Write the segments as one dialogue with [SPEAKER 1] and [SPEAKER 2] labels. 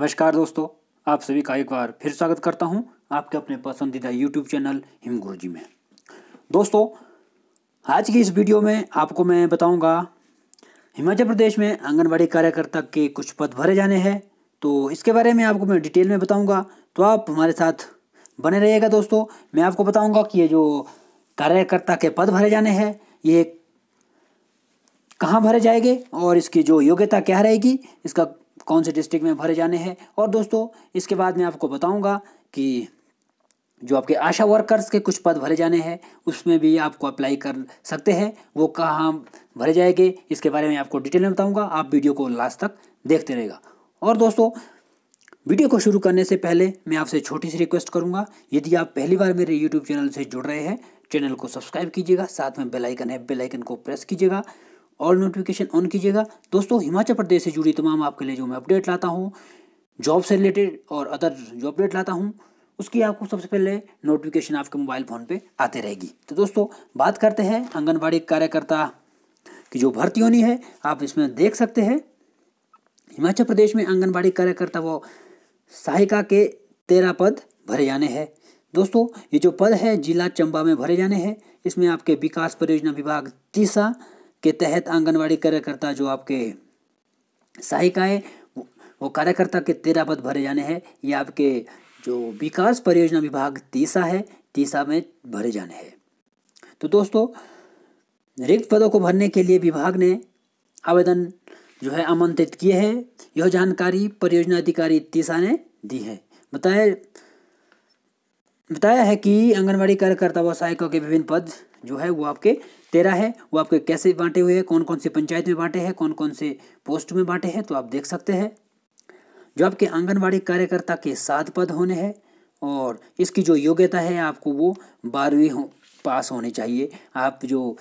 [SPEAKER 1] नमस्कार दोस्तों आप सभी का एक बार फिर स्वागत करता हूं आपके अपने पसंदीदा यूट्यूब चैनल हिम गुरु जी में दोस्तों आज की इस वीडियो में आपको मैं बताऊंगा हिमाचल प्रदेश में आंगनबाड़ी कार्यकर्ता के कुछ पद भरे जाने हैं तो इसके बारे में आपको मैं डिटेल में बताऊँगा तो आप हमारे साथ बने रहिएगा दोस्तों मैं आपको बताऊँगा कि ये जो कार्यकर्ता के पद भरे जाने हैं ये कहाँ भरे जाएंगे और इसकी जो योग्यता क्या रहेगी इसका कौन से डिस्ट्रिक्ट में भरे जाने हैं और दोस्तों इसके बाद मैं आपको बताऊंगा कि जो आपके आशा वर्कर्स के कुछ पद भरे जाने हैं उसमें भी आपको अप्लाई कर सकते हैं वो कहाँ भरे जाएंगे इसके बारे में आपको डिटेल में बताऊँगा आप वीडियो को लास्ट तक देखते रहेगा और दोस्तों वीडियो को शुरू करने से पहले मैं आपसे छोटी सी रिक्वेस्ट करूंगा यदि आप पहली बार मेरे यूट्यूब चैनल से जुड़ रहे हैं चैनल को सब्सक्राइब कीजिएगा साथ में बेल आइकन है बेल आइकन को प्रेस कीजिएगा ऑल नोटिफिकेशन ऑन कीजिएगा दोस्तों हिमाचल प्रदेश से जुड़ी तमाम आपके लिए जो मैं अपडेट लाता हूँ जॉब से रिलेटेड और अदर जो अपडेट लाता हूँ उसकी आपको सबसे पहले नोटिफिकेशन आपके मोबाइल फ़ोन पे आते रहेगी तो दोस्तों बात करते हैं आंगनबाड़ी कार्यकर्ता की जो भर्ती होनी है आप इसमें देख सकते हैं हिमाचल प्रदेश में आंगनबाड़ी कार्यकर्ता व सहायिका के तेरह पद भरे जाने हैं दोस्तों ये जो पद है जिला चंबा में भरे जाने हैं इसमें आपके विकास परियोजना विभाग तीसरा के तहत आंगनवाड़ी कार्यकर्ता जो आपके सहायिका वो कार्यकर्ता के तेरह पद भरे जाने हैं ये आपके जो विकास परियोजना विभाग तीसा है तीसा में भरे जाने हैं तो दोस्तों रिक्त पदों को भरने के लिए विभाग ने आवेदन जो है आमंत्रित किए हैं यह जानकारी परियोजना अधिकारी तीसा ने दी है बताया बताया है कि आंगनबाड़ी कार्यकर्ता व सहायकों के विभिन्न पद जो है वो आपके तेरह है वो आपके कैसे बांटे हुए हैं कौन कौन से पंचायत में बांटे हैं कौन कौन से पोस्ट में बांटे हैं तो आप देख सकते हैं जो आपके आंगनबाड़ी कार्यकर्ता के सात पद होने हैं और इसकी जो योग्यता है आपको वो बारहवीं हो पास होनी चाहिए आप जो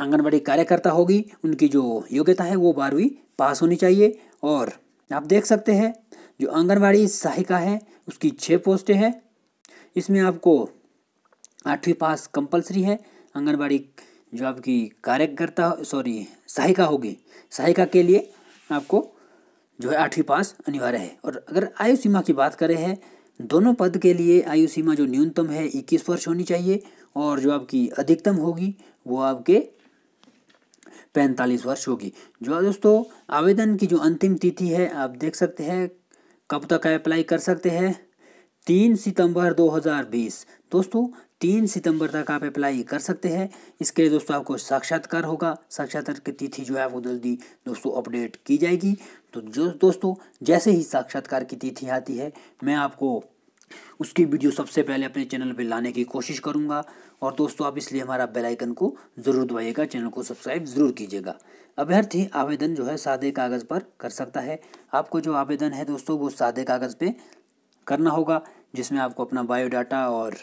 [SPEAKER 1] आंगनबाड़ी कार्यकर्ता होगी उनकी जो योग्यता है वो बारहवीं पास होनी चाहिए और आप देख सकते हैं जो आंगनबाड़ी सहायिका है उसकी छः पोस्टें हैं इसमें आपको आठवीं पास कंपलसरी है आंगनबाड़ी जो आपकी कार्यकर्ता सॉरी सहायिका होगी सहायिका के लिए आपको जो है आठवीं पास अनिवार्य है और अगर आयु सीमा की बात करें हैं दोनों पद के लिए आयु सीमा जो न्यूनतम है इक्कीस वर्ष होनी चाहिए और जो आपकी अधिकतम होगी वो आपके पैंतालीस वर्ष होगी जो दोस्तों आवेदन की जो अंतिम तिथि है आप देख सकते हैं कब तक अप्लाई कर सकते हैं तीन सितंबर 2020 दोस्तों तीन सितंबर तक आप अप्लाई कर सकते हैं इसके लिए दोस्तों आपको साक्षात्कार होगा साक्षात्कार की तिथि जो है वो जल्दी दोस्तों अपडेट की जाएगी तो जो दोस्तों जैसे ही साक्षात्कार की तिथि आती है मैं आपको उसकी वीडियो सबसे पहले अपने चैनल पर लाने की कोशिश करूँगा और दोस्तों आप इसलिए हमारा बेलाइकन को ज़रूर दबाइएगा चैनल को सब्सक्राइब ज़रूर कीजिएगा अभ्यर्थी आवेदन जो है सादे कागज़ पर कर सकता है आपको जो आवेदन है दोस्तों वो सादे कागज़ पे करना होगा जिसमें आपको अपना बायोडाटा और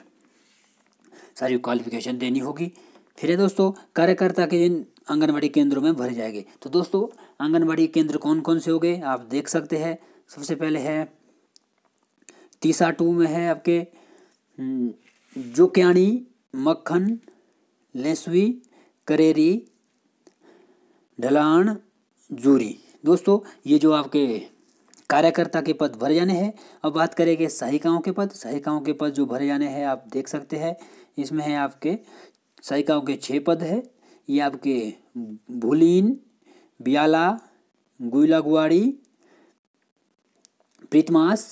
[SPEAKER 1] सारी क्वालिफिकेशन देनी होगी फिर है दोस्तों कार्यकर्ता के इन आंगनबाड़ी केंद्रों में भरे जाएंगे तो दोस्तों आंगनबाड़ी केंद्र कौन कौन से हो गए आप देख सकते हैं सबसे पहले है तीसा टू में है आपके हम्म, जोक्याणी मक्खन लेसवी करेरी ढलान जूरी दोस्तों ये जो आपके कार्यकर्ता के पद भरे जाने हैं अब बात करेंगे सहायिकाओं के पद सहायिकाओं के पद जो भरे जाने हैं आप देख सकते हैं इसमें है आपके सहायिकाओं के छः पद है ये आपके भूलिन बियाला गुइला गुआड़ी प्रीतमास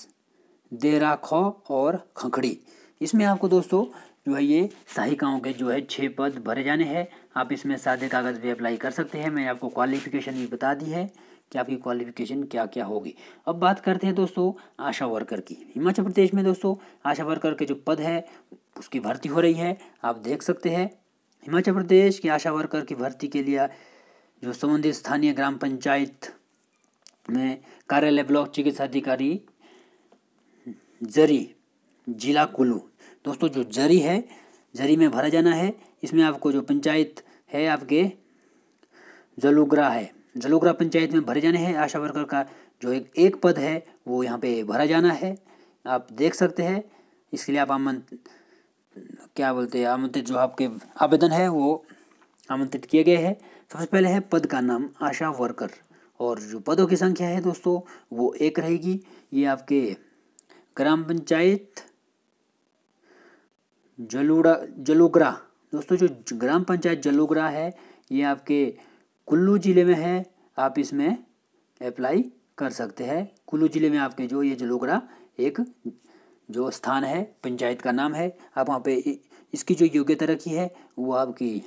[SPEAKER 1] देराखो और खंखड़ी इसमें आपको दोस्तों जो है ये सहायिकाओं के जो है छः पद भरे जाने हैं आप इसमें सादे कागज़ भी अप्लाई कर सकते हैं मैंने आपको क्वालिफिकेशन भी बता दी है कि आपकी क्वालिफिकेशन क्या क्या होगी अब बात करते हैं दोस्तों आशा वर्कर की हिमाचल प्रदेश में दोस्तों आशा वर्कर के जो पद है उसकी भर्ती हो रही है आप देख सकते हैं हिमाचल प्रदेश की आशा वर्कर की भर्ती के लिए जो संबंधित स्थानीय ग्राम पंचायत में कार्यालय ब्लॉक चिकित्सा अधिकारी जरी जिला कुल्लू दोस्तों जो जरी है जरी में भरा जाना है इसमें आपको जो पंचायत है आपके जलोग्रा है जलुगरा पंचायत में भरे जाने हैं आशा वर्कर का जो एक एक पद है वो यहाँ पे भरा जाना है आप देख सकते हैं इसके लिए आप आमंत्र क्या बोलते हैं आमंत्रित जो आपके आवेदन है वो आमंत्रित किए गए हैं सबसे पहले है पद का नाम आशा वर्कर और जो पदों की संख्या है दोस्तों वो एक रहेगी ये आपके ग्राम पंचायत जलूड़ा जलोगरा दोस्तों जो ग्राम पंचायत जलोगरा है ये आपके कुल्लू ज़िले में है आप इसमें अप्लाई कर सकते हैं कुल्लू ज़िले में आपके जो ये जलोगरा एक जो स्थान है पंचायत का नाम है आप वहाँ पे इसकी जो योग्यता रखी है वो आपकी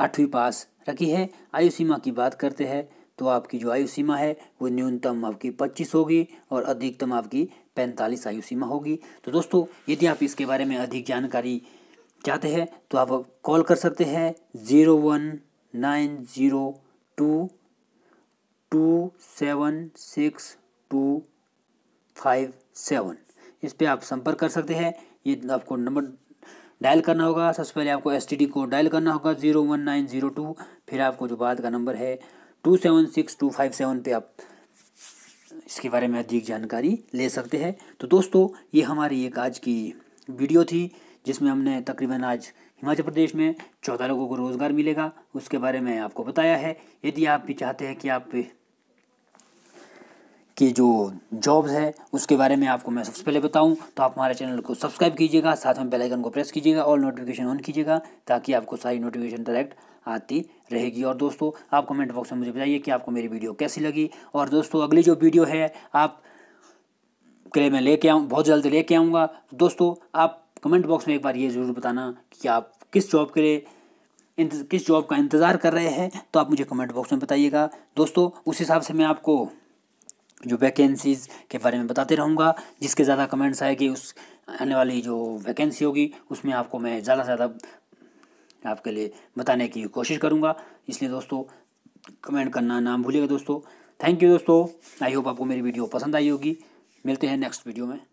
[SPEAKER 1] आठवीं पास रखी है आयु सीमा की बात करते हैं तो आपकी जो आयु सीमा है वो न्यूनतम आपकी पच्चीस होगी और अधिकतम आपकी पैंतालीस आयु सीमा होगी तो दोस्तों यदि आप इसके बारे में अधिक जानकारी चाहते हैं तो आप कॉल कर सकते हैं zero one nine zero two two seven six two five seven इस पर आप संपर्क कर सकते हैं ये आपको नंबर डायल करना होगा सबसे पहले आपको एस कोड डायल करना होगा zero one nine zero two फिर आपको जो बाद का नंबर है two seven six two five seven पर आप इसके बारे में अधिक जानकारी ले सकते हैं तो दोस्तों ये हमारी एक आज की वीडियो थी जिसमें हमने तकरीबन आज हिमाचल प्रदेश में चौदह लोगों को रोज़गार मिलेगा उसके बारे में आपको बताया है यदि आप भी चाहते हैं कि आप के जो जॉब्स है उसके बारे में आपको मैं सबसे पहले बताऊं तो आप हमारे चैनल को सब्सक्राइब कीजिएगा साथ में बेल आइकन को प्रेस कीजिएगा और नोटिफिकेशन ऑन कीजिएगा ताकि आपको सारी नोटिफिकेशन डायरेक्ट आती रहेगी और दोस्तों आप कमेंट बॉक्स में मुझे बताइए कि आपको मेरी वीडियो कैसी लगी और दोस्तों अगली जो वीडियो है आप के लिए मैं लेके आऊँ बहुत जल्द लेके आऊँगा दोस्तों आप कमेंट बॉक्स में एक बार ये ज़रूर बताना कि आप किस जॉब के लिए किस जॉब का इंतज़ार कर रहे हैं तो आप मुझे कमेंट बॉक्स में बताइएगा दोस्तों उस हिसाब से मैं आपको जो वैकेंसीज़ के बारे में बताते रहूँगा जिसके ज़्यादा कमेंट्स आएगी उस आने वाली जो वैकेंसी होगी उसमें आपको मैं ज़्यादा से ज़्यादा आपके लिए बताने की कोशिश करूँगा इसलिए दोस्तों कमेंट करना ना भूलिएगा दोस्तों थैंक यू दोस्तों आई होप आपको मेरी वीडियो पसंद आई होगी मिलते हैं नेक्स्ट वीडियो में